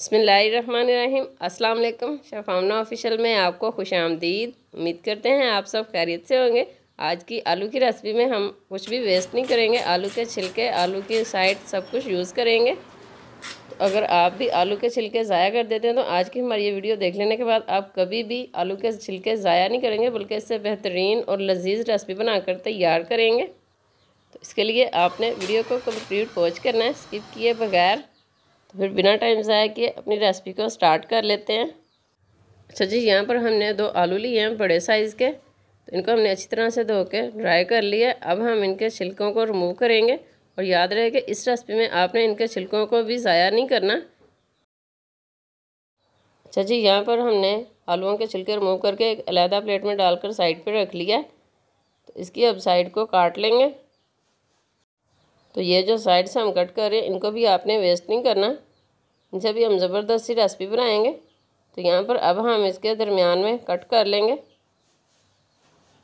बसमीम अल्लाम शफामना ऑफिशियल में आपको खुश आमदीद उम्मीद करते हैं आप सब खैरियत से होंगे आज की आलू की रेसिपी में हम कुछ भी वेस्ट नहीं करेंगे आलू के छिलके आलू की साइड सब कुछ यूज़ करेंगे तो अगर आप भी आलू के छिलके ज़ाया कर देते हैं तो आज की हमारी ये वीडियो देख लेने के बाद आप कभी भी आलू के छिलके ज़ाया नहीं करेंगे बल्कि इससे बेहतरीन और लजीज रेसिपी बनाकर तैयार करेंगे तो इसके लिए आपने वीडियो को कम्प्लीट वॉच करना है स्किप किए बगैर तो फिर बिना टाइम ज़ाया किए अपनी रेसिपी को स्टार्ट कर लेते हैं अच्छा जी यहाँ पर हमने दो आलू लिए हैं बड़े साइज़ के तो इनको हमने अच्छी तरह से धो के ड्राई कर लिया अब हम इनके छिलकों को रिमूव करेंगे और याद रहे कि इस रेसिपी में आपने इनके छिलकों को भी ज़ाया नहीं करना अच्छा जी यहाँ पर हमने आलूओं के छिलके रिमूव करके एक अलहदा प्लेट में डालकर साइड पर रख लिया तो इसकी अब साइड को काट लेंगे तो ये जो साइड से हम कट कर रहे हैं इनको भी आपने वेस्ट नहीं करना इनसे भी हम ज़बरदस्ती रेसिपी बनाएंगे तो यहाँ पर अब हम इसके दरमियान में कट कर लेंगे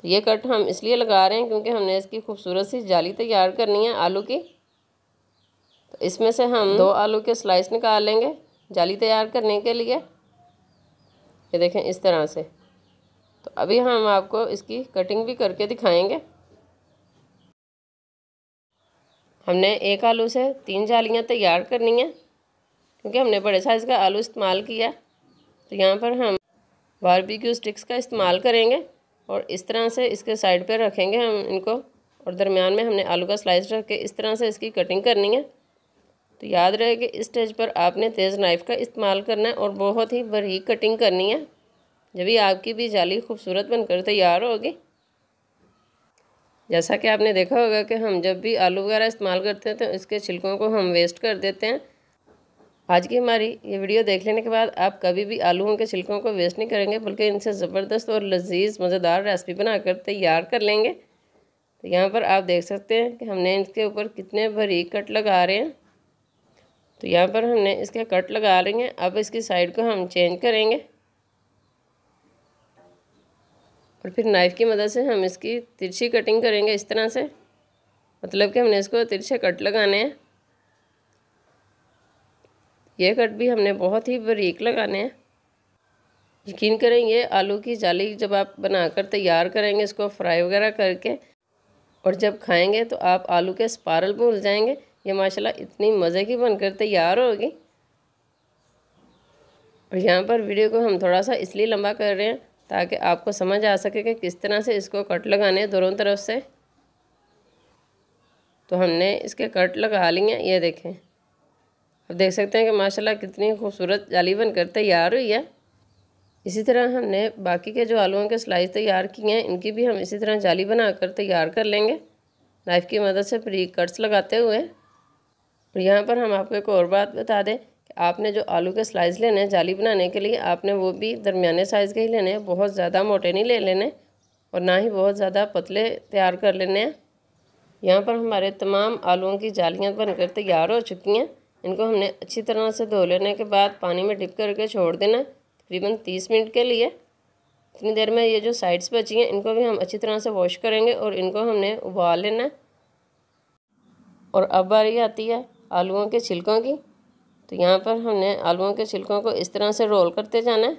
तो ये कट हम इसलिए लगा रहे हैं क्योंकि हमने इसकी खूबसूरत सी जाली तैयार करनी है आलू की तो इसमें से हम दो आलू के स्लाइस निकाल लेंगे जाली तैयार करने के लिए ये देखें इस तरह से तो अभी हम आपको इसकी कटिंग भी करके दिखाएंगे हमने एक आलू से तीन जालियाँ तैयार करनी है क्योंकि हमने बड़े साइज़ का आलू इस्तेमाल किया तो यहाँ पर हम बारबेक्यू स्टिक्स का इस्तेमाल करेंगे और इस तरह से इसके साइड पर रखेंगे हम इनको और दरमियान में हमने आलू का स्लाइस रख के इस तरह से इसकी कटिंग करनी है तो याद रहे कि इस स्टेज पर आपने तेज़ नाइफ़ का इस्तेमाल करना है और बहुत ही बरीक कटिंग करनी है जब ही आपकी भी जाली खूबसूरत बनकर तैयार होगी जैसा कि आपने देखा होगा कि हम जब भी आलू वगैरह इस्तेमाल करते हैं तो इसके छिलकों को हम वेस्ट कर देते हैं आज की हमारी ये वीडियो देख लेने के बाद आप कभी भी आलूओं के छिलकों को वेस्ट नहीं करेंगे बल्कि इनसे ज़बरदस्त और लजीज मज़ेदार रेसिपी बनाकर तैयार कर लेंगे तो यहाँ पर आप देख सकते हैं कि हमने इसके ऊपर कितने भरी कट लगा रहे हैं तो यहाँ पर हमने इसके कट लगा रही हैं अब इसकी साइड को हम चेंज करेंगे और फिर नाइफ़ की मदद से हम इसकी तिरछी कटिंग करेंगे इस तरह से मतलब कि हमने इसको तिरछे कट लगाने हैं ये कट भी हमने बहुत ही बारीक लगाने हैं यकीन करें ये आलू की जाली जब आप बनाकर तैयार करेंगे इसको फ्राई वगैरह करके और जब खाएंगे तो आप आलू के स्पारल भूल जाएंगे ये माशाल्लाह इतनी मज़े की बनकर तैयार होगी और यहाँ पर वीडियो को हम थोड़ा सा इसलिए लंबा कर रहे हैं ताकि आपको समझ आ सके कि किस तरह से इसको कट लगाने दोनों तरफ से तो हमने इसके कट लगा लिए ये देखें अब देख सकते हैं कि माशाल्लाह कितनी खूबसूरत जाली बनकर तैयार हुई है इसी तरह हमने बाकी के जो आलूओं के स्लाइस तैयार किए हैं इनकी भी हम इसी तरह जाली बनाकर तैयार कर लेंगे नाइफ़ की मदद से प्री कट्स लगाते हुए और यहाँ पर हम आपको एक और बात बता दें आपने जो आलू के स्लाइस लेने हैं जाली बनाने के लिए आपने वो भी दरमियाने साइज़ के ही लेने हैं बहुत ज़्यादा मोटे नहीं ले लेने और ना ही बहुत ज़्यादा पतले तैयार कर लेने हैं यहाँ पर हमारे तमाम आलूओं की जालियाँ बनकर तैयार हो चुकी हैं इनको हमने अच्छी तरह से धो लेने के बाद पानी में डिप करके छोड़ देना तकरीबन तीस मिनट के लिए इतनी देर में ये जो साइड्स बची हैं इनको भी हम अच्छी तरह से वॉश करेंगे और इनको हमने उबाल लेना और अब बारी आती है आलूओं के छिलकों की तो यहाँ पर हमने आलूओं के छिलकों को इस तरह से रोल करते जाना है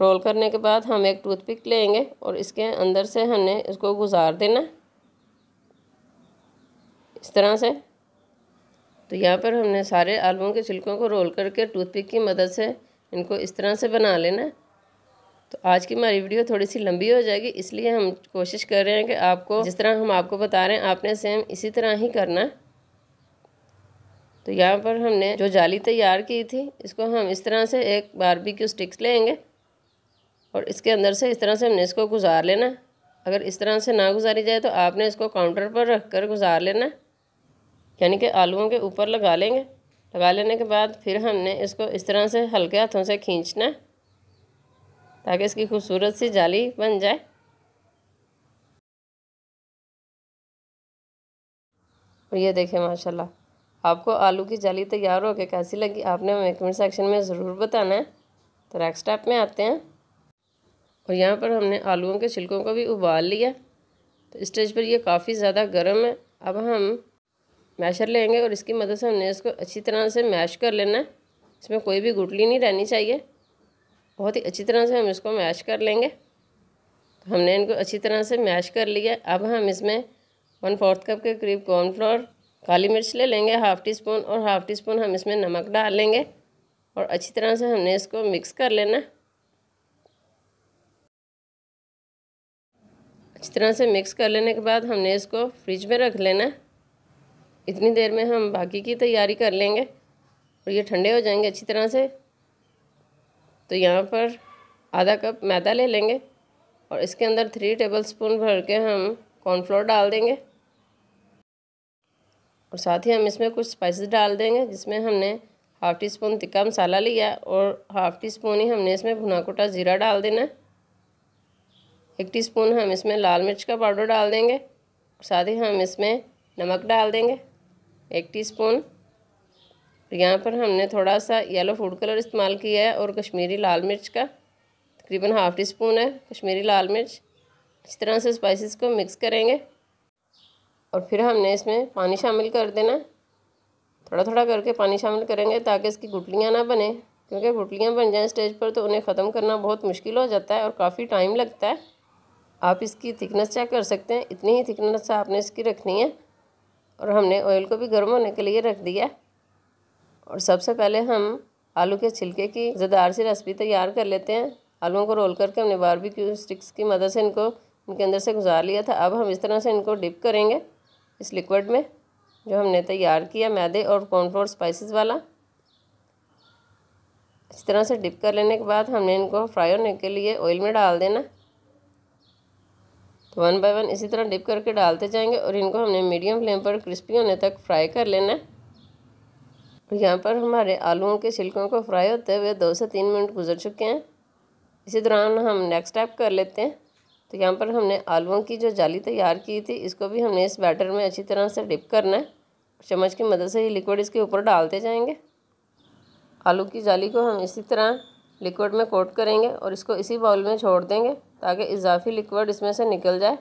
रोल करने के बाद हम एक टूथपिक लेंगे और इसके अंदर से हमने इसको गुजार देना है इस तरह से तो यहाँ पर हमने सारे आलूओं के छिलकों को रोल करके टूथपिक की मदद से इनको इस तरह से बना लेना है तो आज की हमारी वीडियो थोड़ी सी लंबी हो जाएगी इसलिए हम कोशिश कर रहे हैं कि आपको जिस तरह हम आपको बता रहे हैं आपने सेम इसी तरह ही करना है तो यहाँ पर हमने जो जाली तैयार की थी इसको हम इस तरह से एक बारबेक्यू स्टिक्स लेंगे और इसके अंदर से इस तरह से हमने इसको गुजार लेना अगर इस तरह से ना गुजारी जाए तो आपने इसको काउंटर पर रख कर गुजार लेना यानी कि आलूओं के ऊपर लगा लेंगे लगा लेने के बाद फिर हमने इसको इस तरह से हल्के हाथों से खींचना ताकि इसकी खूबसूरत सी जाली बन जाए और ये देखें माशाल्लाह आपको आलू की जाली तैयार हो गया कैसी लगी आपने हमें कमेंट सेक्शन में ज़रूर बताना है तो नेक्स्ट स्टेप में आते हैं और यहाँ पर हमने आलूओं के छिलकों को भी उबाल लिया तो स्टेज पर ये काफ़ी ज़्यादा गर्म है अब हम मैशर लेंगे और इसकी मदद से हमने इसको अच्छी तरह से मैश कर लेना है इसमें कोई भी गुटली नहीं रहनी चाहिए बहुत ही अच्छी तरह से हम इसको मैश कर लेंगे तो हमने इनको अच्छी तरह से मैश कर लिया अब हम इसमें वन फोर्थ कप के करीब कॉर्नफ्लोर काली मिर्च ले लेंगे हाफ़ टी स्पून और हाफ़ टी स्पून हम इसमें नमक डाल लेंगे और अच्छी तरह से हमने इसको मिक्स कर लेना अच्छी तरह से मिक्स कर लेने के बाद हमने इसको फ्रिज में रख लेना इतनी देर में हम बाकी की तैयारी कर लेंगे और ये ठंडे हो जाएंगे अच्छी तरह से तो यहाँ पर आधा कप मैदा ले लेंगे और इसके अंदर थ्री टेबल स्पून भर के हम कॉर्नफ्लोर डाल देंगे और साथ ही हम इसमें कुछ स्पाइसेस डाल देंगे जिसमें हमने half teaspoon tikka masala लिया और हाफ़ टी स्पून ही हमने इसमें भुना कोटा ज़ीरा डाल देना है एक टी स्पून हम इसमें लाल मिर्च का पाउडर डाल देंगे साथ ही हम इसमें नमक डाल देंगे एक टी स्पून यहाँ पर हमने थोड़ा सा येलो फूड कलर इस्तेमाल किया है और कश्मीरी लाल मिर्च का तकरीबन हाफ़ टी स्पून है कश्मीरी लाल मिर्च इस तरह से स्पाइसिस को मिक्स करेंगे और फिर हमने इसमें पानी शामिल कर देना थोड़ा थोड़ा करके पानी शामिल करेंगे ताकि इसकी गुटलियाँ ना बने क्योंकि गुटलियाँ बन जाएँ स्टेज पर तो उन्हें ख़त्म करना बहुत मुश्किल हो जाता है और काफ़ी टाइम लगता है आप इसकी थिकनेस चेक कर सकते हैं इतनी ही थिकनेस आपने इसकी रखनी है और हमने ऑयल को भी गर्म होने के लिए रख दिया और सबसे पहले हम आलू के छिलके की ज़दार सी रेसिपी तैयार कर लेते हैं आलूओं को रोल करके हमने बारबेक्यू स्टिक्स की मदद से इनको इनके अंदर से गुजार लिया था अब हम इस तरह से इनको डिप करेंगे इस लिक्विड में जो हमने तैयार किया मैदे और कॉर्नफ्लोर स्पाइसेस वाला इस तरह से डिप कर लेने के बाद हमने इनको फ्राई होने के लिए ऑयल में डाल देना तो वन बाय वन इसी तरह डिप करके डालते जाएंगे और इनको हमने मीडियम फ्लेम पर क्रिस्पी होने तक फ्राई कर लेना और यहाँ पर हमारे आलूओं के छिलकों को फ्राई होते हुए दो से तीन मिनट गुजर चुके हैं इसी दौरान हम नेक्स्ट स्टेप कर लेते हैं तो यहाँ पर हमने आलुओं की जो जाली तैयार की थी इसको भी हमने इस बैटर में अच्छी तरह से डिप करना है चम्मच की मदद से ही लिक्विड इसके ऊपर डालते जाएंगे आलू की जाली को हम इसी तरह लिक्विड में कोट करेंगे और इसको इसी बाउल में छोड़ देंगे ताकि इजाफी लिक्विड इसमें से निकल जाए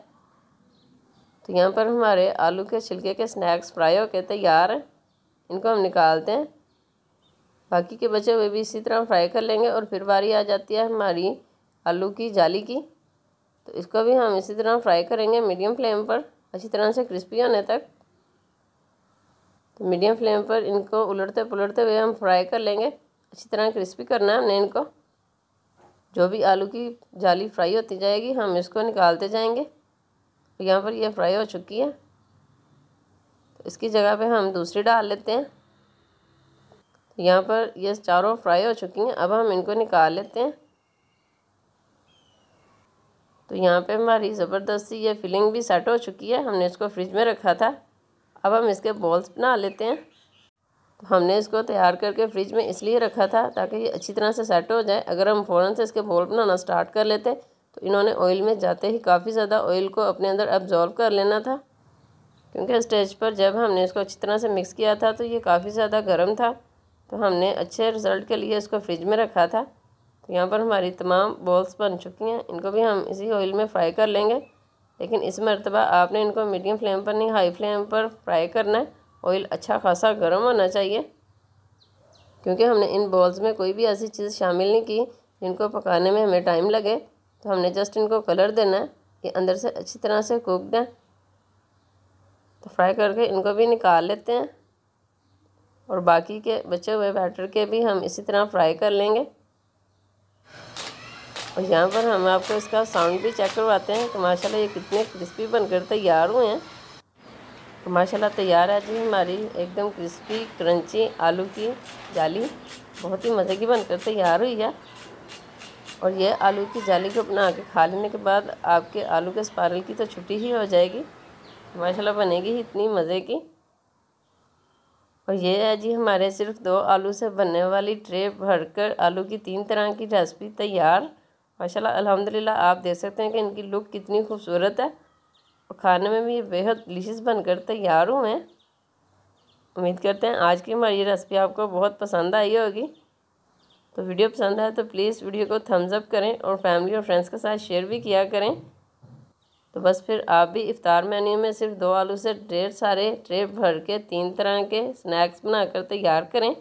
तो यहाँ पर हमारे आलू के छिलके के स्नैक्स फ्राई होकर तैयार हैं इनको हम निकालते हैं बाकी के बचे हुए भी इसी तरह फ्राई कर लेंगे और फिर बारी आ जाती है हमारी आलू की जाली की तो इसको भी हम इसी तरह फ्राई करेंगे मीडियम फ्लेम पर अच्छी तरह से क्रिस्पी होने तक तो मीडियम फ्लेम पर इनको उलटते पुलटते हुए हम फ्राई कर लेंगे अच्छी तरह क्रिस्पी करना है हमने इनको जो भी आलू की जाली फ्राई होती जाएगी हम इसको निकालते जाएंगे तो यहाँ पर ये फ्राई हो चुकी है तो इसकी जगह पे हम दूसरी डाल लेते हैं तो यहाँ पर ये चारों फ्राई हो चुकी हैं अब हम इनको निकाल लेते हैं तो यहाँ पे हमारी ज़बरदस्ती ये फिलिंग भी सेट हो चुकी है हमने इसको फ्रिज में रखा था अब हम इसके बॉल्स बना लेते हैं तो हमने इसको तैयार करके फ्रिज में इसलिए रखा था ताकि ये अच्छी तरह से सेट हो जाए अगर हम फ़ौरन से इसके बॉल बनाना स्टार्ट कर लेते तो इन्होंने ऑयल में जाते ही काफ़ी ज़्यादा ऑयल को अपने अंदर अब्जॉर्व कर लेना था क्योंकि स्टेज पर जब हमने इसको अच्छी तरह से मिक्स किया था तो ये काफ़ी ज़्यादा गर्म था तो हमने अच्छे रिज़ल्ट के लिए इसको फ्रिज में रखा था तो यहाँ पर हमारी तमाम बॉल्स बन चुकी हैं इनको भी हम इसी ऑयल में फ्राई कर लेंगे लेकिन इस मरतबा आपने इनको मीडियम फ्लेम पर नहीं हाई फ्लेम पर फ्राई करना है ऑयल अच्छा खासा गर्म होना चाहिए क्योंकि हमने इन बॉल्स में कोई भी ऐसी चीज़ शामिल नहीं की जिनको पकाने में हमें टाइम लगे तो हमने जस्ट इनको कलर देना है कि अंदर से अच्छी तरह से कूक दें तो फ्राई करके इनको भी निकाल लेते हैं और बाकी के बचे हुए बैटर के भी हम इसी तरह फ्राई कर लेंगे और यहाँ पर हम आपको इसका साउंड भी चेक करवाते हैं तो माशाल्लाह ये कितने क्रिस्पी बनकर तैयार हुए हैं तो माशाल्लाह तैयार है जी हमारी एकदम क्रिस्पी क्रंची आलू की जाली बहुत ही मज़े की बनकर तैयार हुई है और ये आलू की जाली को बना के खा लेने के बाद आपके आलू के स्पारल की तो छुट्टी ही हो जाएगी माशाल्लाह बनेगी ही इतनी मज़े की और ये है जी हमारे सिर्फ दो आलू से बनने वाली ट्रे भरकर आलू की तीन तरह की रेसिपी तैयार माशा अलहमदिल्ला आप देख सकते हैं कि इनकी लुक कितनी खूबसूरत है और खाने में भी ये बेहद डिलिशियस बनकर तैयार हूँ मैं उम्मीद करते हैं आज की हमारी रेसिपी आपको बहुत पसंद आई होगी तो वीडियो पसंद आए तो प्लीज़ वीडियो को थम्स अप करें और फैमिली और फ्रेंड्स के साथ शेयर भी किया करें तो बस फिर आप भी इफ़ार मेन्यू में सिर्फ दो आलू से डेढ़ सारे ट्रे भर के तीन तरह के स्नैक्स बनाकर तैयार करें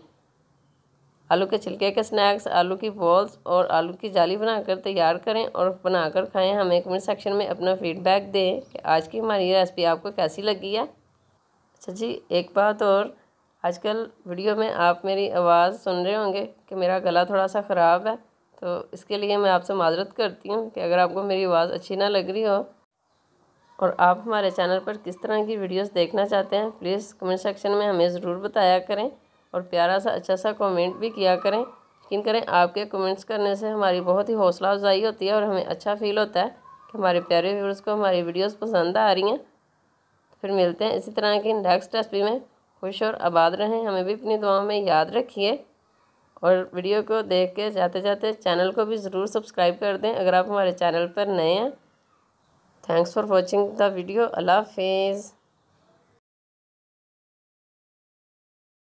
आलू के छिलके के स्नैक्स आलू की बॉल्स और आलू की जाली बनाकर तैयार करें और बनाकर खाएं हमें कमेंट सेक्शन में अपना फीडबैक दें कि आज की हमारी रेसिपी आपको कैसी लगी है अच्छा जी एक बात और आजकल वीडियो में आप मेरी आवाज़ सुन रहे होंगे कि मेरा गला थोड़ा सा ख़राब है तो इसके लिए मैं आपसे माजरत करती हूँ कि अगर आपको मेरी आवाज़ अच्छी ना लग रही हो और आप हमारे चैनल पर किस तरह की वीडियोस देखना चाहते हैं प्लीज़ कमेंट सेक्शन में हमें ज़रूर बताया करें और प्यारा सा अच्छा सा कमेंट भी किया करें यकीन करें आपके कमेंट्स करने से हमारी बहुत ही हौसला अफजाई होती है और हमें अच्छा फील होता है कि हमारे प्यारे व्यूवर्स को हमारी वीडियोस पसंद आ रही हैं फिर मिलते हैं इसी तरह की नेक्स्ट रेसिपी में खुश और आबाद रहें हमें भी अपनी दुआओं में याद रखिए और वीडियो को देख के जाते जाते चैनल को भी ज़रूर सब्सक्राइब कर दें अगर आप हमारे चैनल पर नए हैं thanks for watching the video अल्लाह हाफिज़